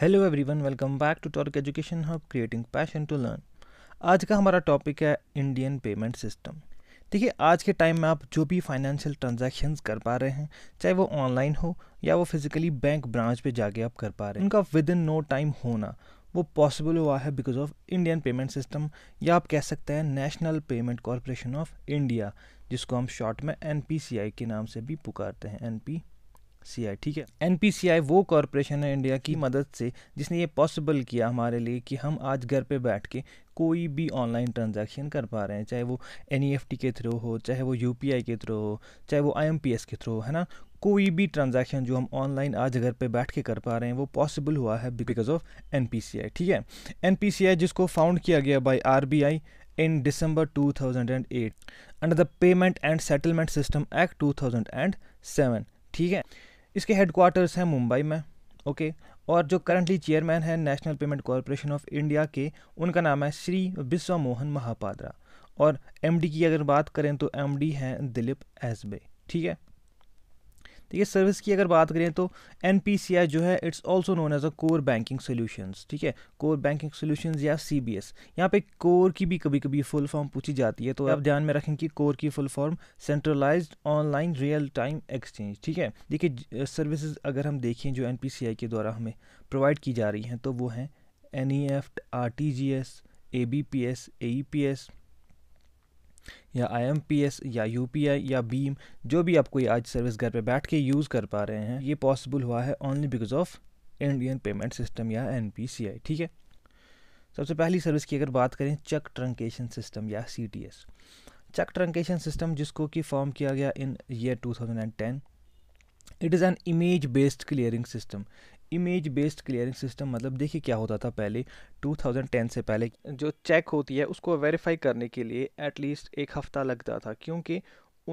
Hello everyone welcome back to torque education hub creating passion to learn आज का हमारा topic है Indian payment system देखिए आज के टाइम में आप जो भी फाइनेंशियल ट्रांजैक्शंस कर पा रहे हैं चाहे वो ऑनलाइन हो या वो फिजिकली बैंक ब्रांच पे जाके आप कर पा रहे हैं उनका विद इन नो टाइम होना वो पॉसिबल हुआ है because of Indian payment system या आप कह सकते हैं national payment corporation of India जिसको हम शॉर्ट में एन के नाम से भी पुकारते हैं एन सी आई ठीक है एन पी सी आई वो कॉरपोरेशन है इंडिया की मदद से जिसने ये पॉसिबल किया हमारे लिए कि हम आज घर पे बैठ के कोई भी ऑनलाइन ट्रांजैक्शन कर पा रहे हैं चाहे वो एन ई एफ टी के थ्रू हो चाहे वो यू पी आई के थ्रू हो चाहे वो आई एम पी एस के थ्रू हो है ना कोई भी ट्रांजैक्शन जो हम ऑनलाइन आज घर पे बैठ के कर पा रहे हैं वो पॉसिबल हुआ है because of N P C I ठीक है एन पी सी आई जिसको फाउंड किया गया by R B I in two thousand and eight under the payment and settlement system act two thousand and seven ठीक है इसके क्वार्टर्स हैं मुंबई में ओके और जो करंटली चेयरमैन है national payment corporation of India के उनका नाम है श्री बिस्वा मोहन महापात्रा और एमडी की अगर बात करें तो एमडी हैं दिलीप एसबे ठीक है ठीक है सर्विस की अगर बात करें तो एन जो है it's also known as a core banking solutions ठीक है कोर बैंकिंग सोल्यूशंस या सी बी एस यहाँ पे कोर की भी कभी कभी फुल फॉर्म पूछी जाती है तो आप ध्यान में रखें कि कोर की full form centralised online real time exchange ठीक है देखिए सर्विसेज अगर हम देखें जो एन के द्वारा हमें प्रोवाइड की जा रही हैं तो वो हैं N E F R T G S A B P S A E P S या आई या यू या बीम जो भी आप कोई आज सर्विस घर पर बैठ के यूज़ कर पा रहे हैं ये पॉसिबल हुआ है only because of Indian payment system या एन ठीक है सबसे पहली सर्विस की अगर बात करें चक ट्रंकेशन सिस्टम या C T S cheque truncation system जिसको कि फॉर्म किया गया in year two thousand and ten it is an image based clearing system image based clearing system मतलब देखिए क्या होता था पहले 2010 से पहले जो चेक होती है उसको वेरीफाई करने के लिए एटलीस्ट एक हफ़्ता लगता था क्योंकि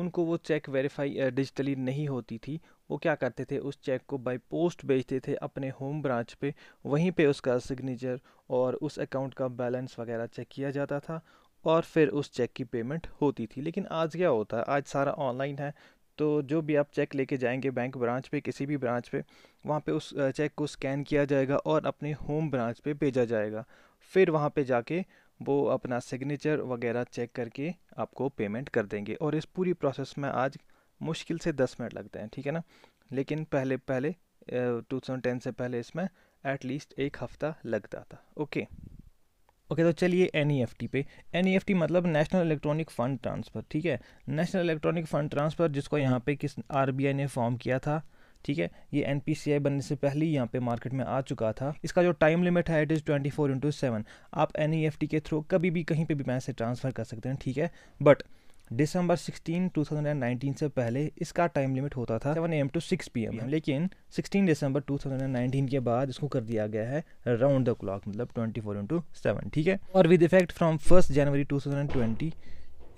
उनको वो चेक वेरीफाई डिजिटली नहीं होती थी वो क्या करते थे उस चेक को बाय पोस्ट भेजते थे अपने होम ब्रांच पे वहीं पे उसका सिग्नेचर और उस अकाउंट का बैलेंस वगैरह चेक किया जाता था और फिर उस चेक की पेमेंट होती थी लेकिन आज क्या होता है आज सारा ऑनलाइन है तो जो भी आप चेक लेके जाएंगे बैंक ब्रांच पे किसी भी ब्रांच पे वहाँ पे उस चेक को स्कैन किया जाएगा और अपने होम ब्रांच पे भेजा जाएगा फिर वहाँ पे जाके वो अपना सिग्नेचर वगैरह चेक करके आपको पेमेंट कर देंगे और इस पूरी प्रोसेस में आज मुश्किल से दस मिनट लगते हैं ठीक है ना लेकिन पहले पहले टू थाउजेंड टेन से पहले इसमें एटलीस्ट एक हफ़्ता लगता था ओके ओके तो चलिए एन e पे एन e मतलब नेशनल इलेक्ट्रॉनिक फ़ंड ट्रांसफ़र ठीक है नेशनल इलेक्ट्रॉनिक फ़ंड ट्रांसफ़र जिसको यहाँ पे किस आर ने फॉर्म किया था ठीक है ये एन बनने से पहले ही यहाँ पे मार्केट में आ चुका था इसका जो टाइम लिमिट है it is twenty four into seven आप एन e के थ्रू कभी भी कहीं पे भी पैसे ट्रांसफ़र कर सकते हैं ठीक है बट दिसंबर 16, 2019 से पहले इसका टाइम लिमिट होता था seven M to six P M लेकिन 16 दिसंबर 2019 के बाद इसको कर दिया गया है राउंड द क्लॉक मतलब 24 फोर इंटू सेवन ठीक है और with effect from first January 2020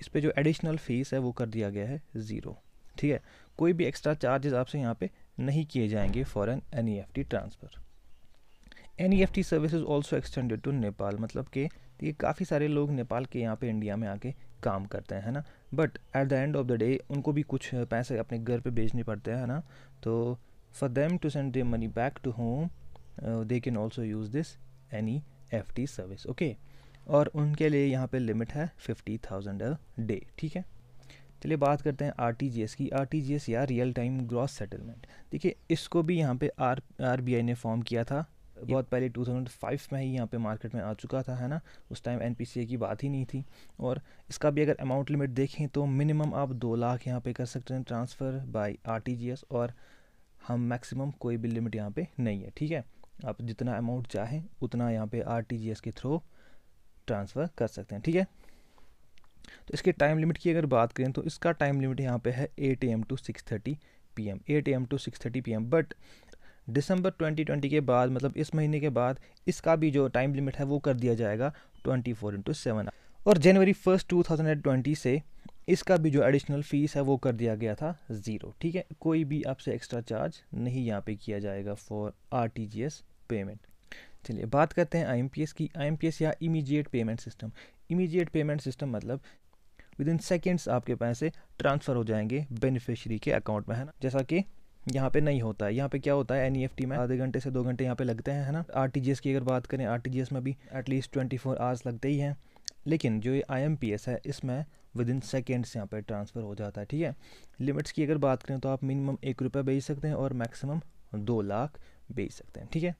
इस पर जो एडिशनल फीस है वो कर दिया गया है ज़ीरो ठीक है कोई भी एक्स्ट्रा चार्जेस आपसे यहाँ पे नहीं किए जाएंगे for N N E F T transfer N E F T service also extended to Nepal मतलब कि ये काफ़ी सारे लोग नेपाल के यहाँ पे इंडिया में आके काम करते हैं है ना but at the end of the day उनको भी कुछ पैसे अपने घर पे भेजने पड़ते हैं है ना तो for them to send the money back to home they can also use this N E F T service okay और उनके लिए यहाँ पे लिमिट है फिफ्टी थाउजेंड अ डे ठीक है चलिए बात करते हैं आर टी जी एस की आर टी जी एस या रियल टाइम ग्रॉस सेटलमेंट देखिए इसको भी यहाँ पे आर आर बी आई ने फॉर्म किया था बहुत पहले 2005 में ही यहाँ पे मार्केट में आ चुका था है ना उस टाइम एन की बात ही नहीं थी और इसका भी अगर अमाउंट लिमिट देखें तो मिनिमम आप दो लाख यहाँ पे कर सकते हैं ट्रांसफ़र बाय आर और हम मैक्सिमम कोई भी लिमिट यहाँ पे नहीं है ठीक है आप जितना अमाउंट चाहें उतना यहाँ पे आर के थ्रू ट्रांसफ़र कर सकते हैं ठीक है तो इसके टाइम लिमिट की अगर बात करें तो इसका टाइम लिमिट यहाँ पे है eight M to six thirty P M eight A M to six thirty P M but दिसंबर 2020 के बाद मतलब इस महीने के बाद इसका भी जो टाइम लिमिट है वो कर दिया जाएगा 24 फोर इंटू सेवन और जनवरी फर्स्ट 2020 से इसका भी जो एडिशनल फ़ीस है वो कर दिया गया था ज़ीरो ठीक है कोई भी आपसे एक्स्ट्रा चार्ज नहीं यहाँ पे किया जाएगा फॉर आर पेमेंट चलिए बात करते हैं आई की आई या immediate payment system immediate payment system मतलब विद इन सेकेंड्स आपके पैसे ट्रांसफ़र हो जाएंगे बेनिफिशरी के अकाउंट में है ना जैसा कि यहाँ पे नहीं होता है यहाँ पे क्या होता है एन e में आधे घंटे से दो घंटे यहाँ पे लगते हैं है ना आर की अगर बात करें आर में भी एटलीस्ट ट्वेंटी फोर आवर्स लगते ही हैं लेकिन जो ये आई है इसमें विद इन सेकेंड्स यहाँ पर ट्रांसफ़र हो जाता है ठीक है लिमिट्स की अगर बात करें तो आप मिनिमम एक रुपये बेच सकते हैं और मैक्सिमम दो लाख बेच सकते हैं ठीक है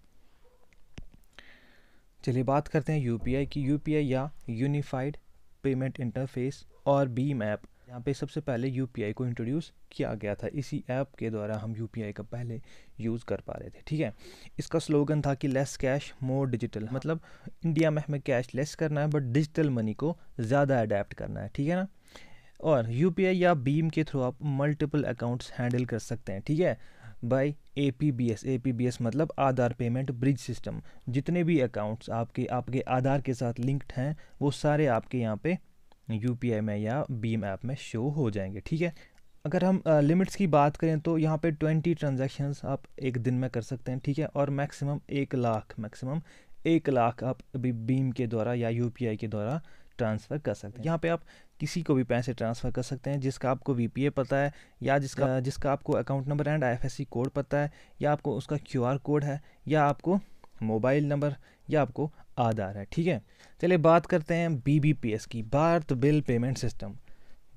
चलिए बात करते हैं यू की यू या यूनिफाइड पेमेंट इंटरफेस और बीम ऐप यहाँ पे सबसे पहले यू को इंट्रोड्यूस किया गया था इसी ऐप के द्वारा हम यू का पहले यूज़ कर पा रहे थे ठीक है इसका स्लोगन था कि लेस कैश मोर डिजिटल मतलब इंडिया में हमें कैश लेस करना है बट डिजिटल मनी को ज़्यादा अडेप्ट करना है ठीक है ना और यू या बीम के थ्रू आप मल्टीपल अकाउंट्स हैंडल कर सकते हैं ठीक है by A P B S A P B S मतलब आधार पेमेंट ब्रिज सिस्टम जितने भी अकाउंट्स आपके आपके आधार के साथ लिंक्ड हैं वो सारे आपके यहाँ पे यू में या बीम ऐप में शो हो जाएंगे ठीक है अगर हम लिमिट्स की बात करें तो यहाँ पे ट्वेंटी ट्रांजैक्शंस आप एक दिन में कर सकते हैं ठीक है और मैक्सिमम एक लाख मैक्सिमम एक लाख आप अभी बीम के द्वारा या यू के द्वारा ट्रांसफ़र कर सकते हैं यहाँ पे आप किसी को भी पैसे ट्रांसफ़र कर सकते हैं जिसका आपको वी पता है या जिसका हाँ। जिसका आपको account number and I code पता है या आपको उसका क्यू कोड है या आपको मोबाइल नंबर यह आपको याद आ रहा है ठीक है चलिए बात करते हैं बीबीपीएस की Bharat bill payment system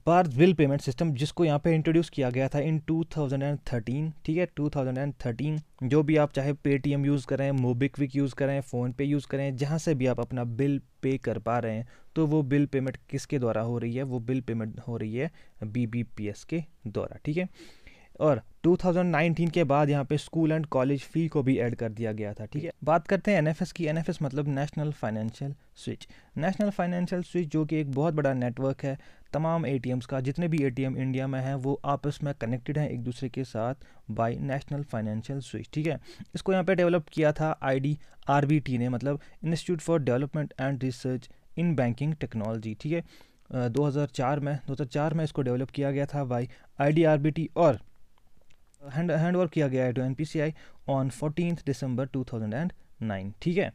Bharat bill payment system जिसको यहाँ पे इंट्रोड्यूस किया गया था इन 2013 ठीक है 2013 जो भी आप चाहे पेटीएम यूज़ करें मोबिक्विक यूज़ करें फ़ोनपे यूज़ करें जहाँ से भी आप अपना बिल पे कर पा रहे हैं तो वो बिल पेमेंट किसके द्वारा हो रही है वो बिल पेमेंट हो रही है बी के द्वारा ठीक है और 2019 के बाद यहाँ पे स्कूल एंड कॉलेज फ़ी को भी ऐड कर दिया गया था ठीक है बात करते हैं एनएफएस की एनएफएस मतलब national financial switch national financial switch जो कि एक बहुत बड़ा नेटवर्क है तमाम ए का जितने भी ए इंडिया में हैं वो आपस में कनेक्टेड हैं एक दूसरे के साथ बाय नेशनल फाइनेंशियल स्विच ठीक है इसको यहाँ पे डेवलप किया था आई डी ने मतलब institute for development and research in banking technology ठीक है 2004 में 2004 में इसको डेवलप किया गया था बाई आई और हैंड हैंड ओवर किया गया है to N P C I on fourteen December two thousand and nine ठीक है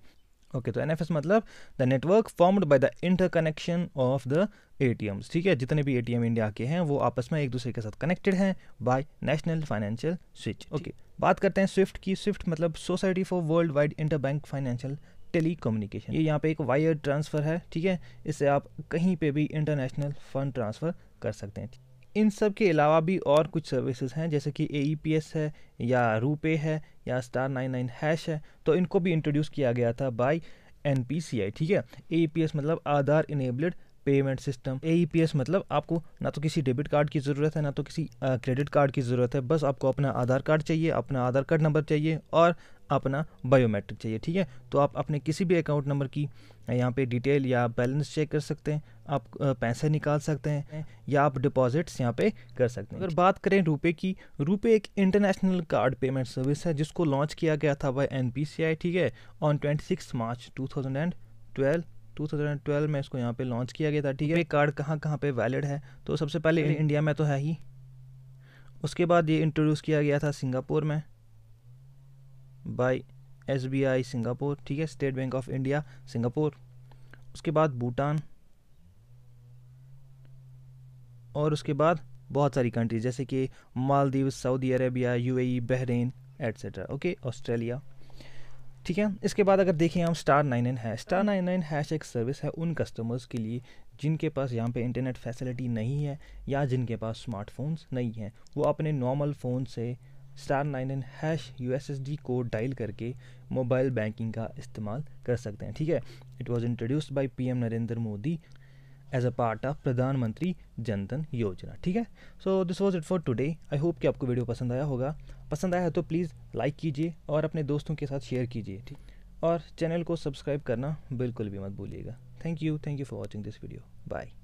ओके तो एन एफ एस मतलब the network formed by the interconnection of the A T Ms ठीक है जितने भी ए टी एम इंडिया के हैं वो आपस में एक दूसरे के साथ कनेक्टेड हैं by national financial switch okay बात करते हैं स्विफ्ट की स्विफ्ट मतलब society for worldwide interbank financial telecommunication ये यहाँ पे एक वायर ट्रांसफ़र है ठीक है इससे आप कहीं पे भी इंटरनेशनल फंड ट्रांसफ़र कर सकते हैं इन सब के अलावा भी और कुछ सर्विसेज हैं जैसे कि ए e है या रूपे है या स्टार नाइन नाइन हैश है तो इनको भी इंट्रोड्यूस किया गया था बाई एन ठीक है ए e मतलब Aadhaar enabled payment system A मतलब आपको ना तो किसी डेबिट कार्ड की ज़रूरत है ना तो किसी क्रेडिट कार्ड की ज़रूरत है बस आपको अपना आधार कार्ड चाहिए अपना आधार कार्ड नंबर चाहिए और अपना बायोमेट्रिक चाहिए ठीक है तो आप अपने किसी भी अकाउंट नंबर की यहाँ पे डिटेल या बैलेंस चेक कर सकते हैं आप पैसे निकाल सकते हैं या आप डिपॉजिट्स यहाँ पे कर सकते हैं अगर बात करें रुपए की रुपए एक इंटरनेशनल कार्ड पेमेंट सर्विस है जिसको लॉन्च किया गया था वह एन ठीक है ऑन ट्वेंटी मार्च टू 2012 में इसको यहाँ पे लॉन्च किया गया था ठीक है ये कार्ड कहाँ कहाँ पे वैलिड है तो सबसे पहले इंडिया में तो है ही उसके बाद ये इंट्रोड्यूस किया गया था सिंगापुर में by S B I Singapore ठीक है state bank of India Singapore उसके बाद भूटान और उसके बाद बहुत सारी कंट्रीज जैसे कि Maldives Saudi Arabia UAE e, Bahrain etcetera okay Australia ठीक है इसके बाद अगर देखें हम star nine nine hash star nine nine hash एक सर्विस है उन कस्टमर्स के लिए जिनके पास यहाँ पे इंटरनेट फैसिलिटी नहीं है या जिनके पास स्मार्टफोन्स नहीं हैं वो अपने नॉर्मल फ़ोन से star nine N hash U S S D code dial करके मोबाइल बैंकिंग का इस्तेमाल कर सकते हैं ठीक है it was introduced by P M Narendra Modi as a part of Pradhan Mantri Jan Dhan Yojana ठीक है so this was it for today I hope कि आपको वीडियो पसंद आया होगा पसंद आया तो प्लीज़ लाइक कीजिए और अपने दोस्तों के साथ शेयर कीजिए ठीक और चैनल को सब्सक्राइब करना बिल्कुल भी मत भूलिएगा thank you thank you for watching this video bye